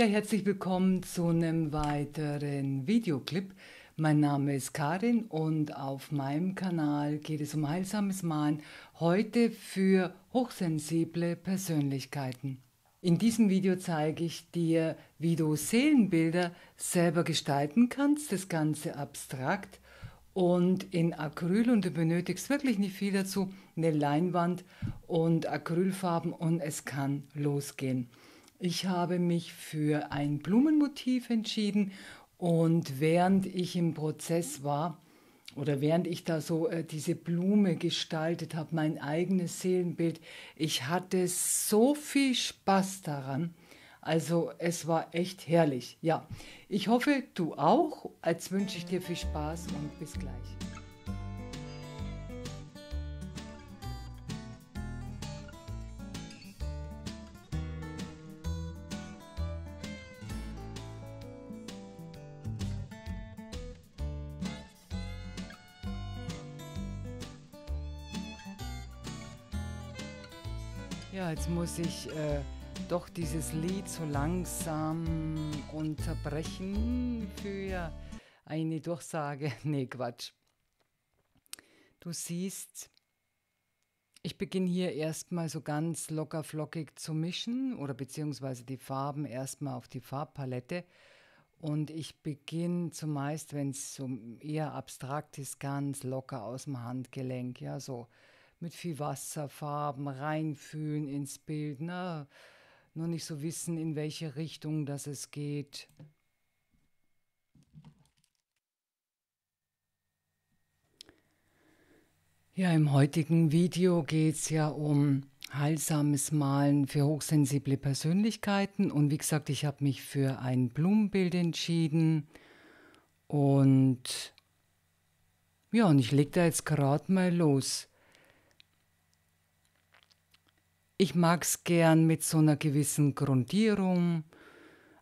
Ja, herzlich willkommen zu einem weiteren Videoclip. Mein Name ist Karin und auf meinem Kanal geht es um heilsames Malen, heute für hochsensible Persönlichkeiten. In diesem Video zeige ich dir, wie du Seelenbilder selber gestalten kannst, das Ganze abstrakt und in Acryl und du benötigst wirklich nicht viel dazu, eine Leinwand und Acrylfarben und es kann losgehen. Ich habe mich für ein Blumenmotiv entschieden und während ich im Prozess war oder während ich da so äh, diese Blume gestaltet habe, mein eigenes Seelenbild, ich hatte so viel Spaß daran. Also es war echt herrlich. Ja, ich hoffe, du auch. Als wünsche ich dir viel Spaß und bis gleich. Ja, jetzt muss ich äh, doch dieses Lied so langsam unterbrechen für eine Durchsage. Nee, Quatsch. Du siehst, ich beginne hier erstmal so ganz locker flockig zu mischen oder beziehungsweise die Farben erstmal auf die Farbpalette. Und ich beginne zumeist, wenn es so eher abstrakt ist, ganz locker aus dem Handgelenk, ja, so mit viel Wasserfarben reinfühlen ins Bild, ne? nur nicht so wissen, in welche Richtung das es geht. Ja, im heutigen Video geht es ja um heilsames Malen für hochsensible Persönlichkeiten. Und wie gesagt, ich habe mich für ein Blumenbild entschieden. Und ja, und ich lege da jetzt gerade mal los. Ich mag es gern mit so einer gewissen Grundierung.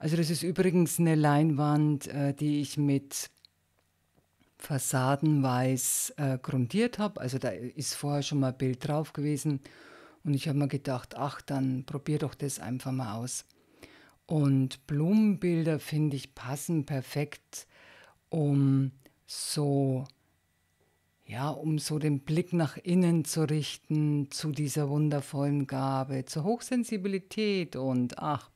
Also das ist übrigens eine Leinwand, äh, die ich mit fassadenweiß äh, grundiert habe. Also da ist vorher schon mal ein Bild drauf gewesen. Und ich habe mir gedacht, ach, dann probier doch das einfach mal aus. Und Blumenbilder, finde ich, passen perfekt, um so ja, um so den Blick nach innen zu richten, zu dieser wundervollen Gabe, zur Hochsensibilität und ach,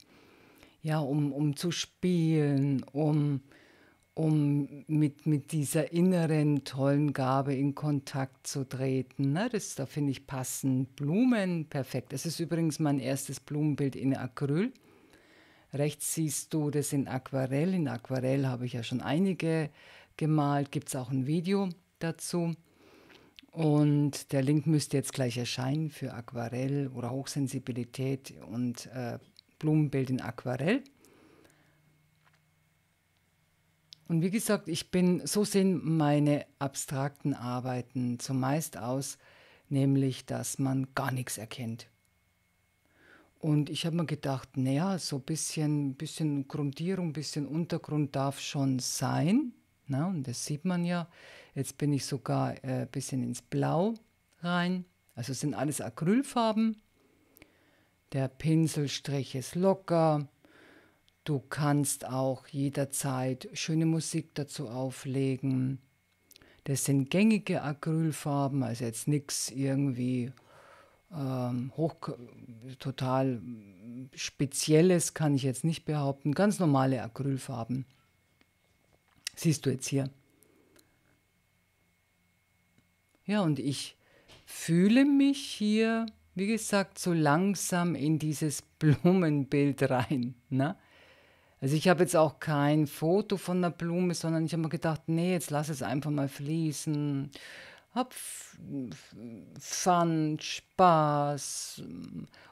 ja, um, um zu spielen, um, um mit, mit dieser inneren tollen Gabe in Kontakt zu treten. Ne? Das, da finde ich passend. Blumen, perfekt. Das ist übrigens mein erstes Blumenbild in Acryl. Rechts siehst du das in Aquarell. In Aquarell habe ich ja schon einige gemalt, gibt es auch ein Video dazu. Und der Link müsste jetzt gleich erscheinen für Aquarell oder Hochsensibilität und äh, Blumenbild in Aquarell. Und wie gesagt, ich bin, so sehen meine abstrakten Arbeiten zumeist aus, nämlich dass man gar nichts erkennt. Und ich habe mir gedacht, naja, so ein bisschen, bisschen Grundierung, ein bisschen Untergrund darf schon sein. Na, ne? und das sieht man ja Jetzt bin ich sogar ein äh, bisschen ins Blau rein. Also sind alles Acrylfarben. Der Pinselstrich ist locker. Du kannst auch jederzeit schöne Musik dazu auflegen. Das sind gängige Acrylfarben, also jetzt nichts irgendwie ähm, hoch, total spezielles, kann ich jetzt nicht behaupten. Ganz normale Acrylfarben. Siehst du jetzt hier. Ja, und ich fühle mich hier, wie gesagt, so langsam in dieses Blumenbild rein. Ne? Also ich habe jetzt auch kein Foto von der Blume, sondern ich habe mir gedacht, nee, jetzt lass es einfach mal fließen. Hab Fun, Spaß.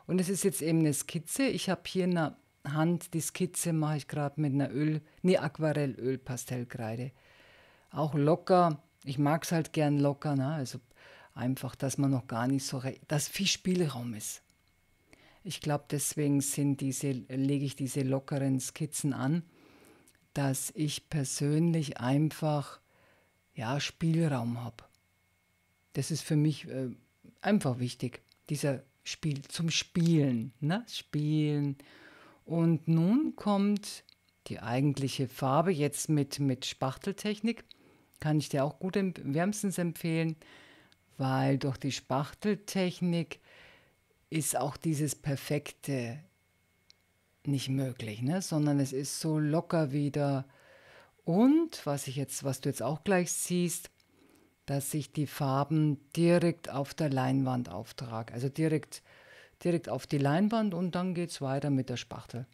Und es ist jetzt eben eine Skizze. Ich habe hier in der Hand die Skizze, mache ich gerade mit einer Öl, nee, Aquarellöl, Pastellkreide. Auch locker ich mag es halt gern locker, ne? also einfach, dass man noch gar nicht so, dass viel Spielraum ist. Ich glaube, deswegen sind diese, lege ich diese lockeren Skizzen an, dass ich persönlich einfach ja, Spielraum habe. Das ist für mich äh, einfach wichtig, dieser Spiel zum Spielen, ne? Spielen. Und nun kommt die eigentliche Farbe jetzt mit, mit Spachteltechnik. Kann ich dir auch gut wärmstens empfehlen, weil durch die Spachteltechnik ist auch dieses perfekte nicht möglich, ne? sondern es ist so locker wieder. Und was ich jetzt, was du jetzt auch gleich siehst, dass ich die Farben direkt auf der Leinwand auftrage. Also direkt, direkt auf die Leinwand und dann geht es weiter mit der Spachtel.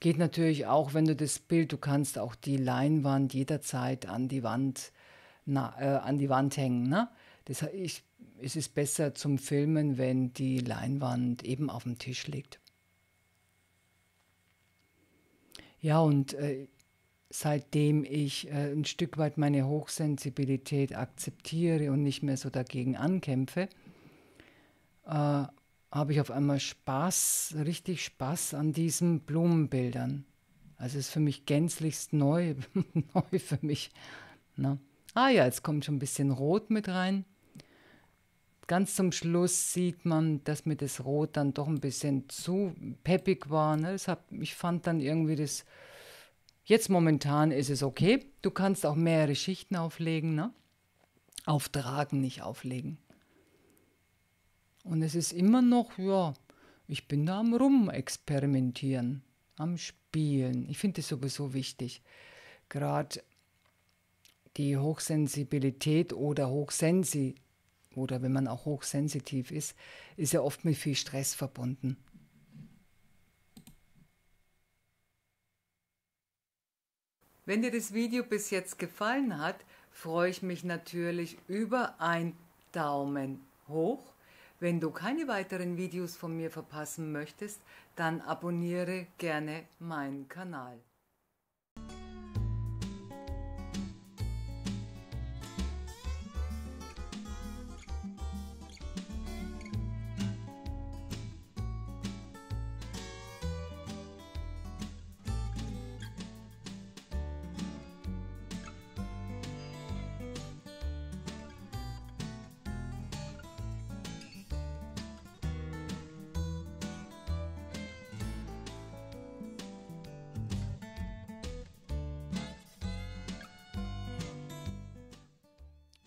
Geht natürlich auch, wenn du das Bild, du kannst auch die Leinwand jederzeit an die Wand, na, äh, an die Wand hängen. Ne? Das, ich, es ist besser zum Filmen, wenn die Leinwand eben auf dem Tisch liegt. Ja, und äh, seitdem ich äh, ein Stück weit meine Hochsensibilität akzeptiere und nicht mehr so dagegen ankämpfe, äh, habe ich auf einmal Spaß, richtig Spaß an diesen Blumenbildern. Also ist für mich gänzlichst neu, neu für mich. Ne? Ah ja, jetzt kommt schon ein bisschen Rot mit rein. Ganz zum Schluss sieht man, dass mir das Rot dann doch ein bisschen zu peppig war. Ne? Das hab, ich fand dann irgendwie das, jetzt momentan ist es okay. Du kannst auch mehrere Schichten auflegen, ne? auftragen, nicht auflegen. Und es ist immer noch, ja, ich bin da am Rumexperimentieren, am Spielen. Ich finde es sowieso wichtig. Gerade die Hochsensibilität oder Hochsensi oder wenn man auch hochsensitiv ist, ist ja oft mit viel Stress verbunden. Wenn dir das Video bis jetzt gefallen hat, freue ich mich natürlich über ein Daumen hoch wenn du keine weiteren Videos von mir verpassen möchtest, dann abonniere gerne meinen Kanal.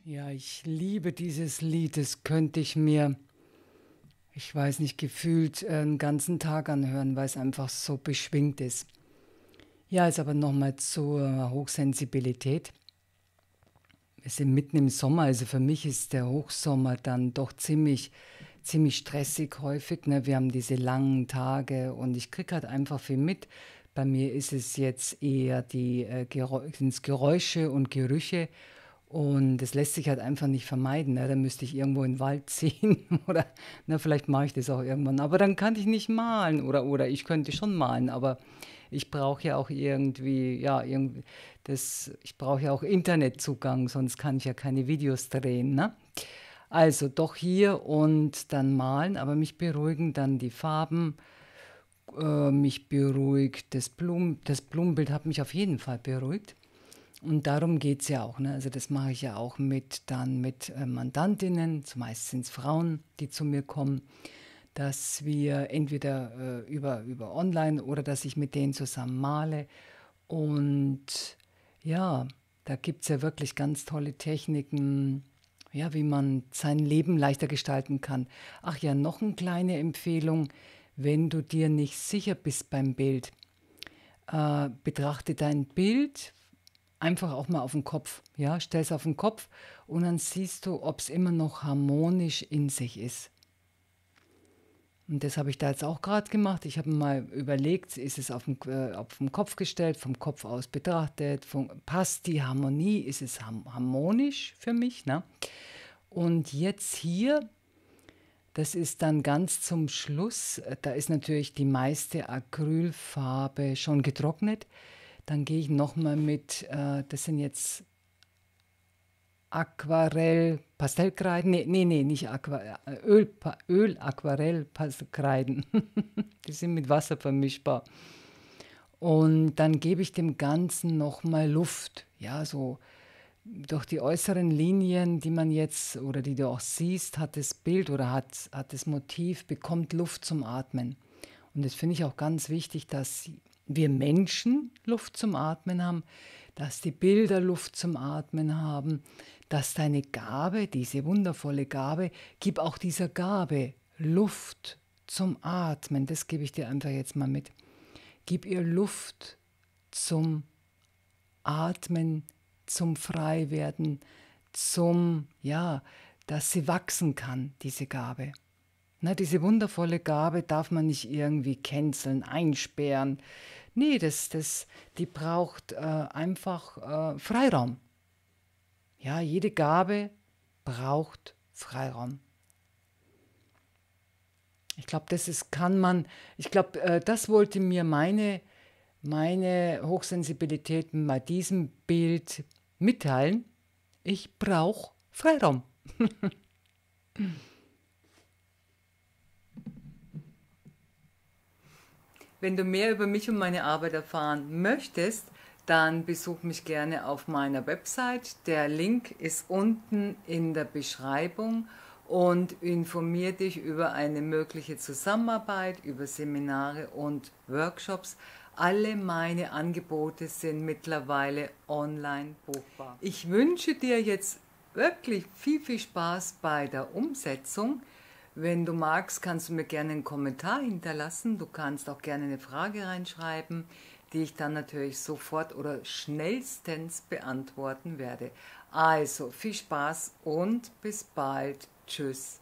Ja, ich liebe dieses Lied. Das könnte ich mir, ich weiß nicht, gefühlt äh, einen ganzen Tag anhören, weil es einfach so beschwingt ist. Ja, jetzt aber nochmal zur Hochsensibilität. Wir sind mitten im Sommer, also für mich ist der Hochsommer dann doch ziemlich, ziemlich stressig häufig. Ne? Wir haben diese langen Tage und ich kriege halt einfach viel mit. Bei mir ist es jetzt eher die, äh, Geräusche und Gerüche und das lässt sich halt einfach nicht vermeiden. Ne? Dann müsste ich irgendwo in den Wald ziehen oder na, ne, vielleicht mache ich das auch irgendwann. Aber dann kann ich nicht malen oder, oder ich könnte schon malen, aber ich brauche ja auch irgendwie, ja, irgendwie das, ich brauche ja auch Internetzugang, sonst kann ich ja keine Videos drehen. Ne? Also doch hier und dann malen, aber mich beruhigen dann die Farben, äh, mich beruhigt das, Blum, das Blumenbild hat mich auf jeden Fall beruhigt. Und darum geht es ja auch. Ne? Also das mache ich ja auch mit dann mit äh, Mandantinnen, zumeist sind es Frauen, die zu mir kommen, dass wir entweder äh, über, über online oder dass ich mit denen zusammen male. Und ja, da gibt es ja wirklich ganz tolle Techniken, ja, wie man sein Leben leichter gestalten kann. Ach ja, noch eine kleine Empfehlung, wenn du dir nicht sicher bist beim Bild. Äh, betrachte dein Bild, einfach auch mal auf den Kopf. Ja, stell es auf den Kopf und dann siehst du, ob es immer noch harmonisch in sich ist. Und das habe ich da jetzt auch gerade gemacht. Ich habe mal überlegt, ist es auf dem, äh, auf dem Kopf gestellt, vom Kopf aus betrachtet, von, passt die Harmonie, ist es harmonisch für mich? Ne? Und jetzt hier, das ist dann ganz zum Schluss, äh, da ist natürlich die meiste Acrylfarbe schon getrocknet. Dann gehe ich nochmal mit, äh, das sind jetzt Aquarell, Pastellkreiden, nee, nee, nee, nicht Aquarell, äh, Öl, pa Öl Aquarell, Pastellkreiden. Die sind mit Wasser vermischbar. Und dann gebe ich dem Ganzen nochmal Luft, ja, so durch die äußeren Linien, die man jetzt oder die du auch siehst, hat das Bild oder hat, hat das Motiv, bekommt Luft zum Atmen. Und das finde ich auch ganz wichtig, dass wir Menschen Luft zum Atmen haben, dass die Bilder Luft zum Atmen haben, dass deine Gabe, diese wundervolle Gabe, gib auch dieser Gabe Luft zum Atmen. Das gebe ich dir einfach jetzt mal mit. Gib ihr Luft zum Atmen, zum Freiwerden, zum, ja, dass sie wachsen kann, diese Gabe. Na, diese wundervolle Gabe darf man nicht irgendwie canceln, einsperren. Nee, das, das, die braucht äh, einfach äh, Freiraum. Ja, jede Gabe braucht Freiraum. Ich glaube, das ist, kann man, ich glaube, äh, das wollte mir meine, meine Hochsensibilität bei diesem Bild mitteilen. Ich brauche Freiraum. Wenn du mehr über mich und meine Arbeit erfahren möchtest, dann besuch mich gerne auf meiner Website. Der Link ist unten in der Beschreibung und informiere dich über eine mögliche Zusammenarbeit, über Seminare und Workshops. Alle meine Angebote sind mittlerweile online buchbar. Ich wünsche dir jetzt wirklich viel, viel Spaß bei der Umsetzung. Wenn du magst, kannst du mir gerne einen Kommentar hinterlassen. Du kannst auch gerne eine Frage reinschreiben, die ich dann natürlich sofort oder schnellstens beantworten werde. Also viel Spaß und bis bald. Tschüss.